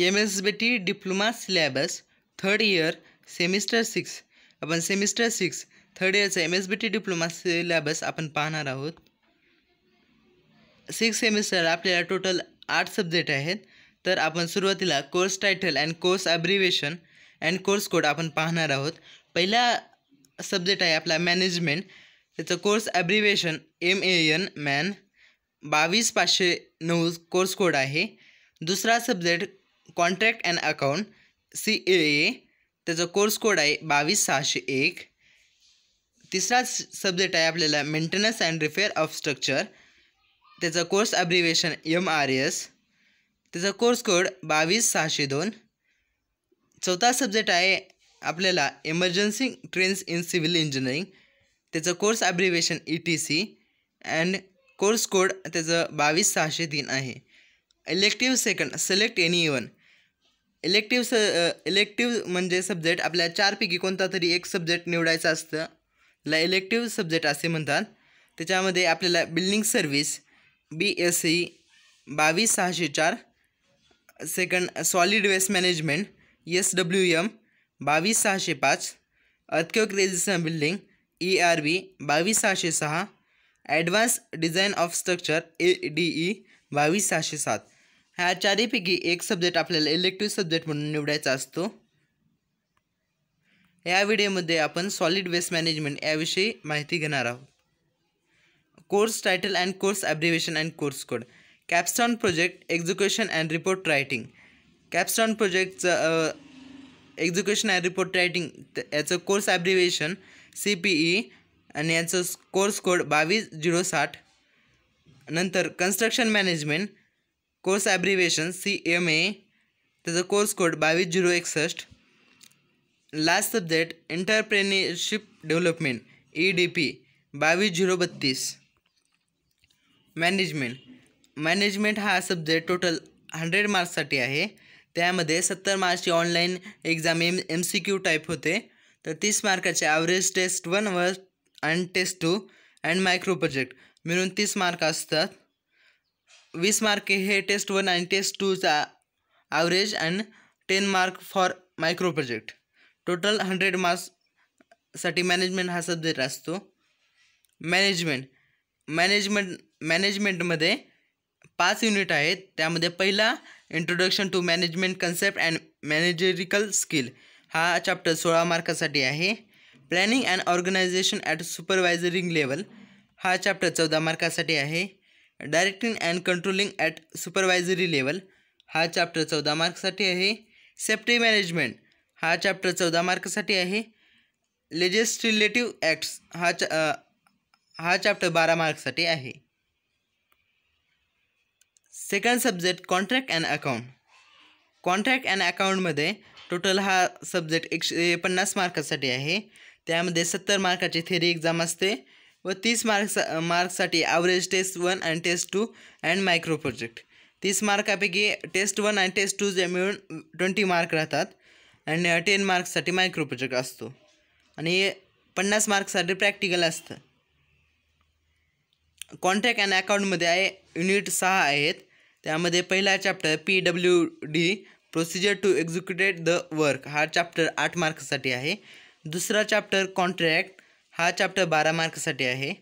M e S B T diploma syllabus third year semester six आपण semester six third इयरचा M S B T diploma syllabus आपण पाहणार आहोत six semester आपल्याला total आठ subject आहेत तर आपण सुरुवातीला course title and course abbreviation and course code आपण पाहणार आहोत पहिला सब्जेक्ट आहे आपला मॅनेजमेंट त्याचं course abbreviation M A N man बावीस पाचशे नऊ कोर्स कोड आहे दुसरा subject contract and account C ए त्याचा कोर्स कोड आहे बावीस सहाशे एक तिसरा सब्जेक्ट आहे आपल्याला maintenance and repair of structure त्याचा course abbreviation M R S त्याचा कोर्स कोड बावीस सहाशे दोन चौथा सब्जेक्ट आहे आपल्याला emergency trends in civil engineering त्याचं course abbreviation E T C and course code त्याचं बावीस सहाशे तीन आहे elective second select any even elective स इलेक्टिव्ह म्हणजे सब्जेक्ट आपल्या चारपैकी कोणता तरी एक सब्जेक्ट निवडायचा असतं ला इलेक्टिव्ह सब्जेक्ट असे म्हणतात त्याच्यामध्ये आपल्याला building service B S C बावीस सहाशे चार second solid waste management S W M बावीस सहाशे पाच earthquake resistant building E R B बावीस सहाशे सहा advance design of structure A D E बावीस सहाशे सात ह्या चारहीपैकी एक सब्जेक्ट आपल्याला इलेक्ट्रिक सब्जेक्ट म्हणून निवडायचा असतो या व्हिडिओमध्ये आपण सॉलिड वेस्ट मॅनेजमेंट याविषयी माहिती घेणार आहोत course title and course abbreviation and course code capstone project execution and report writing capstone प्रोजेक्टचं एक्झिक्युशन अँड रिपोर्ट रायटिंग याचं course abbreviation C P E आणि याचं कोर्स कोड बावीस झिरो साठ नंतर construction management course abbreviation C M A त्याचा course code बावीस zero एकसष्ट last subject entrepreneurship development E D P बावीस झिरो बत्तीस मॅनेजमेंट मॅनेजमेंट हा सब्जेक्ट टोटल हंड्रेड मार्क्ससाठी आहे त्यामध्ये सत्तर मार्क्सची online exam M M C Q type होते तर तीस मार्काचे ॲव्हरेज टेस्ट वन व and test two and micro project मिळून तीस मार्क असतात वीस मार्के हे टेस्ट वन आणि टेस्ट टूचा average and ten mark for micro project total hundred मार्क्ससाठी मॅनेजमेंट हा सब्जेक्ट असतो मॅनेजमेंट मॅनेजमेंट मॅनेजमेंटमध्ये पाच युनिट आहेत त्यामध्ये पहिला introduction to management concept and managerial skill हा चॅप्टर सोळा मार्कासाठी आहे planning and organization at supervisory level हा चॅप्टर चौदा मार्कासाठी आहे directing and controlling at supervisory level हा चॅप्टर चौदा मार्कसाठी आहे सेफ्टी मॅनेजमेंट हा चॅप्टर चौदा मार्कसाठी आहे लेजिस्लेटिव्ह ॲक्ट्स हा चा हा चॅप्टर बारा मार्कसाठी आहे second subject contract and account contract and अकाउंटमध्ये टोटल हा सब्जेक्ट एकशे पन्नास मार्कासाठी आहे त्यामध्ये सत्तर मार्काची थेरी एक्झाम असते व तीस मार्क्स मार्क्ससाठी average test one and test two and micro project तीस मार्कापैकी test one and test two जे मिळून ट्वेंटी मार्क राहतात अँड टेन मार्क्ससाठी मायक्रो प्रोजेक्ट असतो आणि पन्नास मार्क्ससाठी प्रॅक्टिकल असतं कॉन्ट्रॅक्ट अँड अकाउंटमध्ये आहे युनिट सहा आहेत त्यामध्ये पहिला chapter P W D procedure to executed the work हा चॅप्टर आठ मार्क्ससाठी आहे दुसरा चॅप्टर कॉन्ट्रॅक्ट हा चॅप्टर बारा मार्कसाठी आहे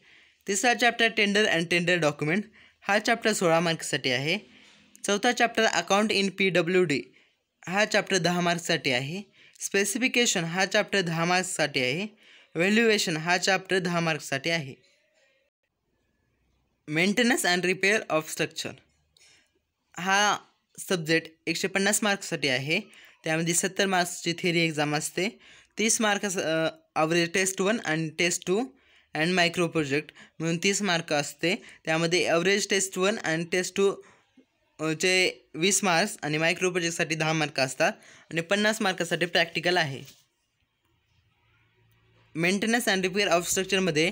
तिसरा chapter tender and tender document हा चॅप्टर सोळा मार्कसाठी आहे चौथा chapter account in P W D हा चॅप्टर दहा मार्क्ससाठी आहे स्पेसिफिकेशन हा चॅप्टर दहा मार्क्ससाठी आहे व्हॅल्युएशन हा चॅप्टर दहा मार्क्ससाठी आहे maintenance and repair of structure हा सब्जेक्ट एकशे पन्नास मार्क्ससाठी आहे त्यामध्ये सत्तर मार्क्सची थेरी एक्झाम असते तीस मार्क्स ॲव्हरेज टेस्ट वन आणि test two and micro project म्हणून तीस मार्क असते त्यामध्ये ॲव्हरेज टेस्ट वन आणि टेस्ट टू चे वीस मार्क्स आणि मायक्रो प्रोजेक्टसाठी दहा मार्क असतात आणि पन्नास मार्कासाठी प्रॅक्टिकल आहे मेंटेनन्स अँड रिपेअर ऑफ स्ट्रक्चरमध्ये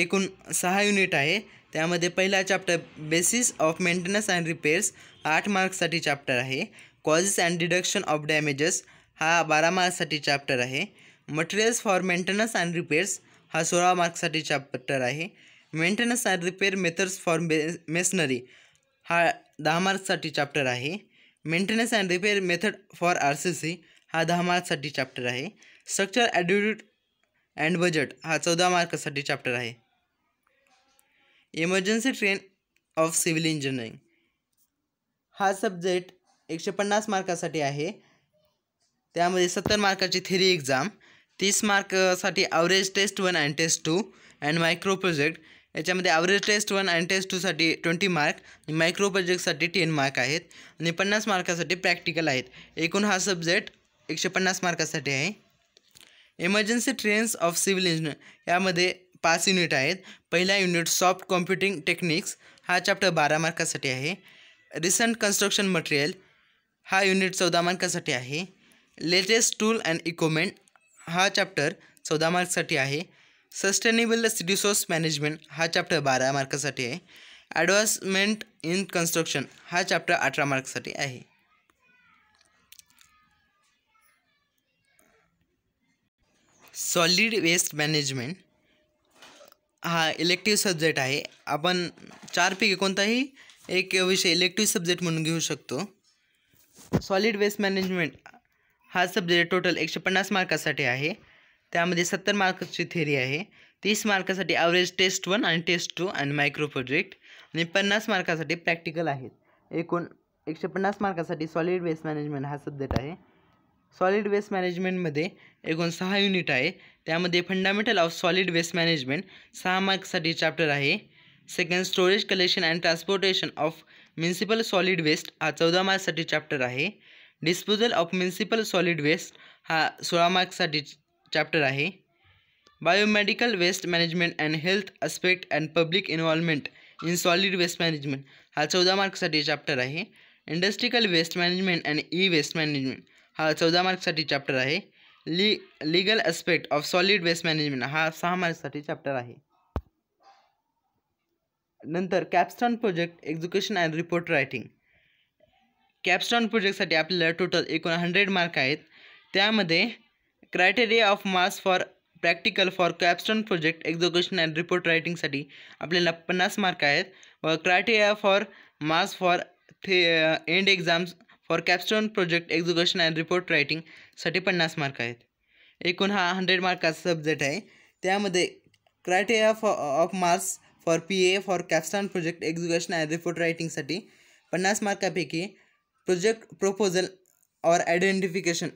एकूण सहा युनिट आहे त्यामध्ये पहिला chapter basis of maintenance and repairs आठ मार्क्ससाठी चॅप्टर आहे causes and deduction of damages हा बारा मार्क्ससाठी चॅप्टर आहे materials for maintenance and repairs हा सोळा मार्कसाठी चॅप्टर आहे maintenance and repair methods for मे मेसनरी हा दहा मार्क्ससाठी चॅप्टर आहे maintenance and repair method for R C C हा दहा मार्क्ससाठी चॅप्टर आहे स्ट्रक्चर ॲडिट्यूट अँड बजेट हा चौदा मार्कासाठी चॅप्टर आहे emergency train of civil engineering हा सब्जेक्ट एकशे पन्नास मार्कासाठी आहे त्यामध्ये सत्तर मार्काची थेरी एक्झाम तीस मार्कसाठी average test one and test two and micro project याच्यामध्ये average test one and test टूसाठी ट्वेंटी मार्क आणि मायक्रो प्रोजेक्टसाठी टेन मार्क आहेत आणि पन्नास मार्कासाठी प्रॅक्टिकल आहेत एकूण हा सब्जेक्ट एकशे पन्नास मार्कासाठी आहे emergency trends of civil engineer यामध्ये पाच युनिट आहेत पहिला युनिट सॉफ्ट कॉम्प्युटिंग टेक्निक्स हा चॅप्टर बारा मार्कासाठी आहे रिसंट कन्स्ट्रक्शन मटेरियल हा युनिट चौदा मार्कासाठी आहे लेटेस्ट टूल अँड इक्विपमेंट हा चॅप्टर चौदा मार्क्ससाठी आहे सस्टेनेबल रिसोर्स मॅनेजमेंट हा चॅप्टर बारा मार्कासाठी आहे ॲडव्हान्समेंट इन कन्स्ट्रक्शन हा चॅप्टर अठरा मार्कसाठी आहे सॉलिड वेस्ट मॅनेजमेंट हा इलेक्टिव्ह सब्जेक्ट आहे आपण चारपैकी कोणताही एक विषय इलेक्टिव्ह सब्जेक्ट म्हणून घेऊ शकतो सॉलिड वेस्ट मॅनेजमेंट हा सब्जेक्ट टोटल एकशे पन्नास मार्कासाठी आहे त्यामध्ये सत्तर मार्कची थेरी आहे तीस मार्कासाठी ॲव्हरेज टेस्ट वन आणि टेस्ट टू आणि मायक्रो प्रोजेक्ट आणि पन्नास मार्कासाठी प्रॅक्टिकल आहेत एकूण एकशे पन्नास मार्कासाठी सॉलिड वेस्ट मॅनेजमेंट हा सब्जेक्ट आहे सॉलिड वेस्ट मॅनेजमेंटमध्ये एकूण सहा युनिट आहे त्यामध्ये fundamental of solid waste management सहा मार्कसाठी चॅप्टर आहे second storage collection and transportation of municipal solid waste हा चौदा मार्कसाठी चॅप्टर आहे disposal of municipal solid waste हा सोळा मार्क्ससाठी चॅप्टर आहे biomedical waste management and health aspect and public involvement in solid waste management हा चौदा मार्क्ससाठी चॅप्टर आहे industrial waste management and e waste management हा चौदा मार्क्ससाठी चॅप्टर आहे ली legal aspect of solid waste management हा सहा मार्क्ससाठी चॅप्टर आहे नंतर capstone project education and report writing capstone प्रोजेक्टसाठी आपल्याला टोटल एकूण हंड्रेड मार्क आहेत त्यामध्ये criteria of marks for practical for capstone project execution and report रायटिंगसाठी आपल्याला पन्नास मार्क आहेत व criteria for marks for the end exams for capstone project execution and report रायटिंगसाठी पन्नास मार्क आहेत एकूण हा हंड्रेड मार्काचा सब्जेक्ट आहे त्यामध्ये क्रायटेरिया फॉ of marks for P A for capstone project execution and report रायटिंगसाठी पन्नास मार्कापैकी प्रोजेक्ट प्रपोजल ऑर आयडेंटिफिकेशन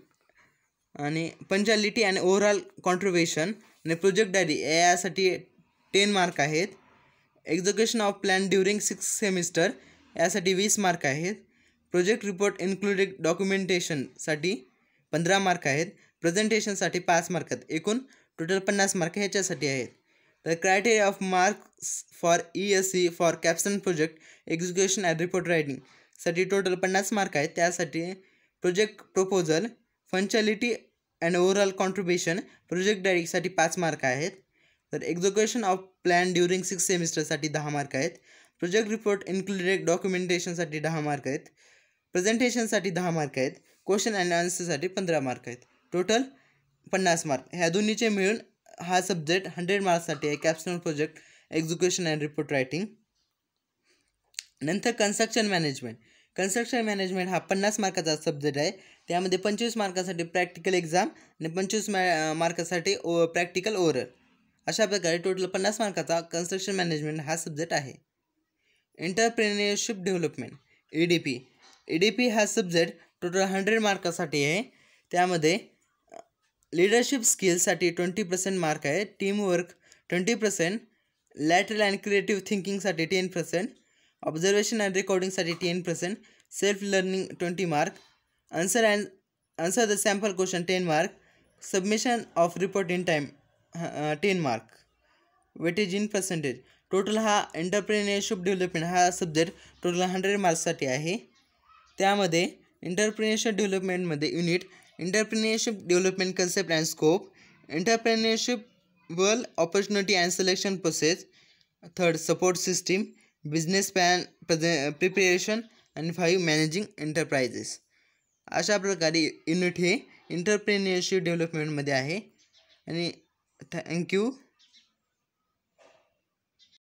आणि पंचालिटी आणि ओव्हरऑल कॉन्ट्रिब्युशन आणि प्रोजेक्ट डायरी यासाठी टेन मार्क आहेत execution of plan during six semester यासाठी वीस मार्क आहेत प्रोजेक्ट रिपोर्ट इन्क्लुडेड डॉक्युमेंटेशनसाठी पंधरा मार्क आहेत प्रेझेंटेशनसाठी पाच मार्क आहेत एकूण टोटल पन्नास मार्क ह्याच्यासाठी आहेत तर criteria of marks for E S C for capstone project execution and report writing साठी टोटल पन्नास मार्क आहेत त्यासाठी project proposal functionality and overall contribution project डायरेक्टसाठी पाच मार्क आहेत तर execution of plan during six सेमिस्टरसाठी दहा मार्क आहेत प्रोजेक्ट रिपोर्ट इन्क्लुडेड डॉक्युमेंटेशनसाठी दहा मार्क आहेत प्रेझेंटेशनसाठी दहा मार्क आहेत क्वेश्चन अँड आन्सरसाठी पंधरा मार्क आहेत टोटल पन्नास मार्क ह्या दोन्हीचे मिळून हा सब्जेक्ट हंड्रेड मार्क्ससाठी आहे capstone project execution and report writing नंतर कन्स्ट्रक्शन मॅनेजमेंट कन्स्ट्रक्शन मॅनेजमेंट हा पन्नास मार्काचा सब्जेक्ट आहे त्यामध्ये पंचवीस मार्कासाठी प्रॅक्टिकल एक्झाम आणि पंचवीस मॅ मार्कासाठी ओ प्रॅक्टिकल ओरल अशा प्रकारे टोटल पन्नास मार्काचा कन्स्ट्रक्शन मॅनेजमेंट हा सब्जेक्ट आहे entrepreneurship development E D P E D P हा सब्जेक्ट टोटल हंड्रेड मार्कासाठी आहे त्यामध्ये लिडरशिप स्किल्ससाठी ट्वेंटी पर्सेंट मार्क आहे teamwork twenty percent lateral and creative थिंकिंगसाठी टेन पर्सेंट ऑब्झर्वेशन अँड रेकॉर्डिंगसाठी ten percent self learning twenty mark answer and answer the sample question ten mark submission of report in time ten mark weightage in percentage total हा entrepreneurship development हा subject total hundred मार्क्ससाठी आहे त्यामध्ये entrepreneurship डेव्हलपमेंटमध्ये unit entrepreneurship development concept and scope entrepreneurship world opportunity and selection process third support system business plan प्रजे preparation आणि five managing enterprises अशा प्रकारे युनिट हे इंटरप्रेन्युअरशिप डेव्हलपमेंटमध्ये आहे आणि थँक्यू